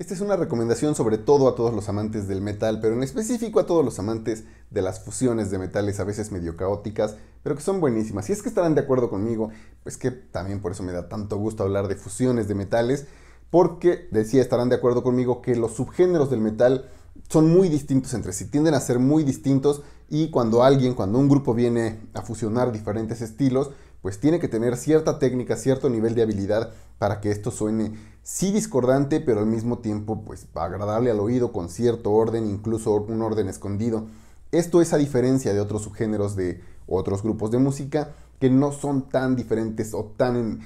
Esta es una recomendación sobre todo a todos los amantes del metal, pero en específico a todos los amantes de las fusiones de metales a veces medio caóticas, pero que son buenísimas. Si es que estarán de acuerdo conmigo, pues que también por eso me da tanto gusto hablar de fusiones de metales, porque decía estarán de acuerdo conmigo que los subgéneros del metal son muy distintos entre sí, tienden a ser muy distintos y cuando alguien, cuando un grupo viene a fusionar diferentes estilos, pues tiene que tener cierta técnica, cierto nivel de habilidad para que esto suene sí discordante, pero al mismo tiempo pues agradable al oído, con cierto orden, incluso un orden escondido. Esto es a diferencia de otros subgéneros de otros grupos de música que no son tan diferentes o tan...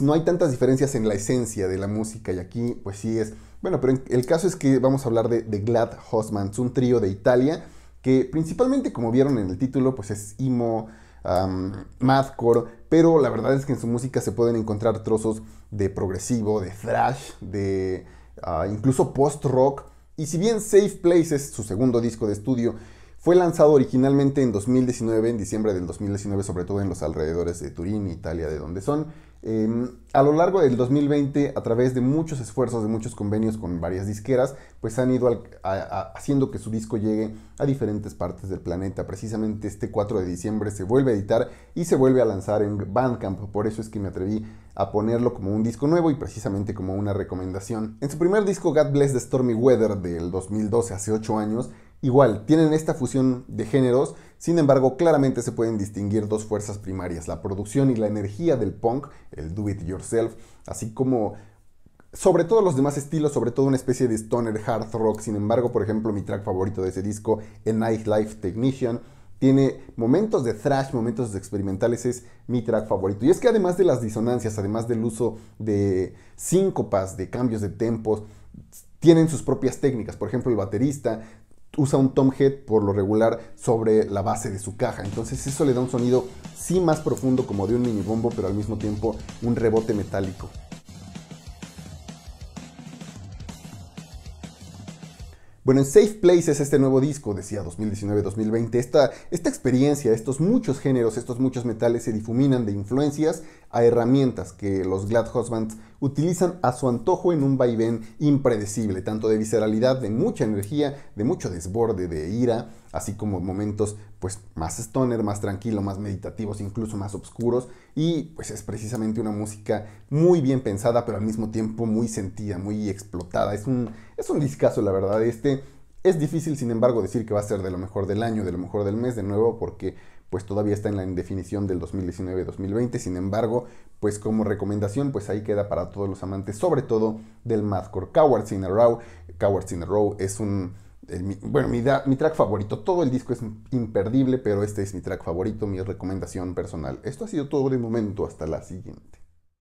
no hay tantas diferencias en la esencia de la música y aquí pues sí es... Bueno, pero el caso es que vamos a hablar de, de Glad Hosmans, un trío de Italia que principalmente como vieron en el título pues es emo, Madcore mathcore, pero la verdad es que en su música se pueden encontrar trozos de progresivo, de thrash, de ah, incluso post-rock. Y si bien Safe Places, es su segundo disco de estudio, fue lanzado originalmente en 2019, en diciembre del 2019, sobre todo en los alrededores de Turín, Italia, de donde son. Em, a lo largo del 2020, a través de muchos esfuerzos, de muchos convenios con varias disqueras, pues han ido haciendo que su disco llegue a diferentes partes del planeta. Precisamente este 4 de diciembre se vuelve a editar y se vuelve a lanzar en Bandcamp. Por eso es que me atreví a ponerlo como un disco nuevo y precisamente como una recomendación. En su primer disco, God Bless the Stormy Weather del 2012, hace 8 años, Igual, tienen esta fusión de géneros, sin embargo, claramente se pueden distinguir dos fuerzas primarias, la producción y la energía del punk, el do it yourself, así como sobre todo los demás estilos, sobre todo una especie de stoner hard rock. Sin embargo, por ejemplo, mi track favorito de ese disco, El Nightlife Technician, tiene momentos de thrash, momentos experimentales, es mi track favorito. Y es que además de las disonancias, además del uso de síncopas, de cambios de tempos, tienen sus propias técnicas. Por ejemplo, el baterista usa un tom head por lo regular sobre la base de su caja. Entonces eso le da un sonido sí más profundo como de un mini bombo, pero al mismo tiempo un rebote metálico. Bueno, en Safe Place este nuevo disco, decía 2019-2020. Esta, esta experiencia, estos muchos géneros, estos muchos metales se difuminan de influencias a herramientas que los Glad Husbands utilizan a su antojo en un vaivén impredecible, tanto de visceralidad, de mucha energía, de mucho desborde, de ira, así como momentos pues más stoner, más tranquilo, más meditativos, incluso más oscuros y pues es precisamente una música muy bien pensada, pero al mismo tiempo muy sentida, muy explotada. Es un es un discazo la verdad este es difícil, sin embargo, decir que va a ser de lo mejor del año, de lo mejor del mes, de nuevo, porque pues todavía está en la indefinición del 2019-2020. Sin embargo, pues como recomendación, pues ahí queda para todos los amantes, sobre todo del Madcore. Cowards in a Row, Cowards in a Row es un... bueno, mi track favorito, todo el disco es imperdible, pero este es mi track favorito, mi recomendación personal. Esto ha sido todo de momento, hasta la siguiente.